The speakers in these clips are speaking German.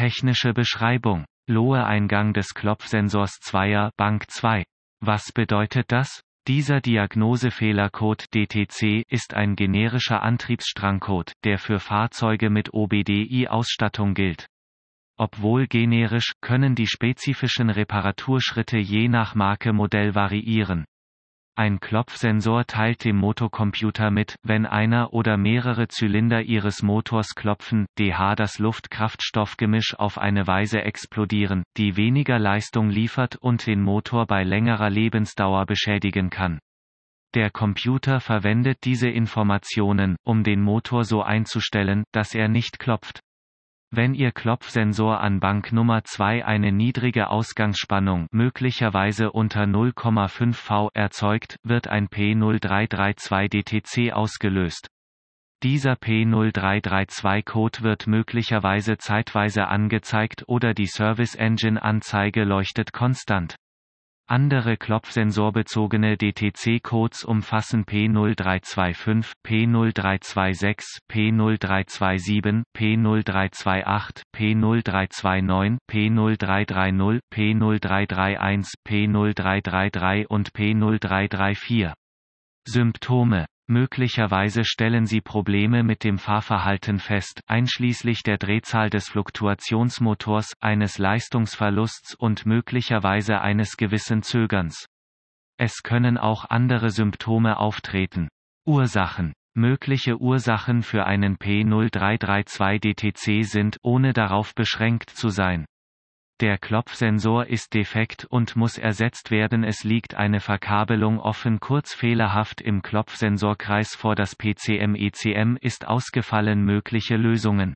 Technische Beschreibung. Lohe-Eingang des Klopfsensors 2er Bank 2. Was bedeutet das? Dieser Diagnosefehlercode DTC ist ein generischer Antriebsstrangcode, der für Fahrzeuge mit OBDI-Ausstattung gilt. Obwohl generisch, können die spezifischen Reparaturschritte je nach Marke Modell variieren. Ein Klopfsensor teilt dem Motocomputer mit, wenn einer oder mehrere Zylinder ihres Motors klopfen, dH das Luft-Kraftstoff-Gemisch auf eine Weise explodieren, die weniger Leistung liefert und den Motor bei längerer Lebensdauer beschädigen kann. Der Computer verwendet diese Informationen, um den Motor so einzustellen, dass er nicht klopft. Wenn Ihr Klopfsensor an Bank Nummer 2 eine niedrige Ausgangsspannung möglicherweise unter 0,5 V erzeugt, wird ein P0332 DTC ausgelöst. Dieser P0332-Code wird möglicherweise zeitweise angezeigt oder die Service Engine-Anzeige leuchtet konstant. Andere klopfsensorbezogene DTC-Codes umfassen P0325, P0326, P0327, P0328, P0329, P0330, P0331, P0333 und P0334. Symptome Möglicherweise stellen sie Probleme mit dem Fahrverhalten fest, einschließlich der Drehzahl des Fluktuationsmotors, eines Leistungsverlusts und möglicherweise eines gewissen Zögerns. Es können auch andere Symptome auftreten. Ursachen Mögliche Ursachen für einen P0332 DTC sind, ohne darauf beschränkt zu sein, der Klopfsensor ist defekt und muss ersetzt werden. Es liegt eine Verkabelung offen. Kurz fehlerhaft im Klopfsensorkreis vor. Das PCM-ECM e ist ausgefallen. Mögliche Lösungen.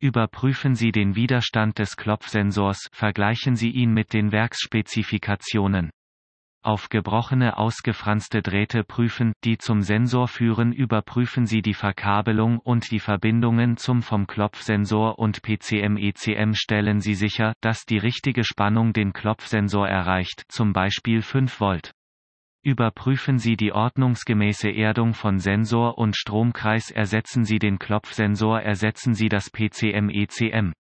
Überprüfen Sie den Widerstand des Klopfsensors, vergleichen Sie ihn mit den Werksspezifikationen. Auf gebrochene ausgefranste Drähte prüfen, die zum Sensor führen überprüfen Sie die Verkabelung und die Verbindungen zum vom Klopfsensor und PCM-ECM e stellen Sie sicher, dass die richtige Spannung den Klopfsensor erreicht, zum Beispiel 5 Volt. Überprüfen Sie die ordnungsgemäße Erdung von Sensor und Stromkreis ersetzen Sie den Klopfsensor ersetzen Sie das PCM-ECM. E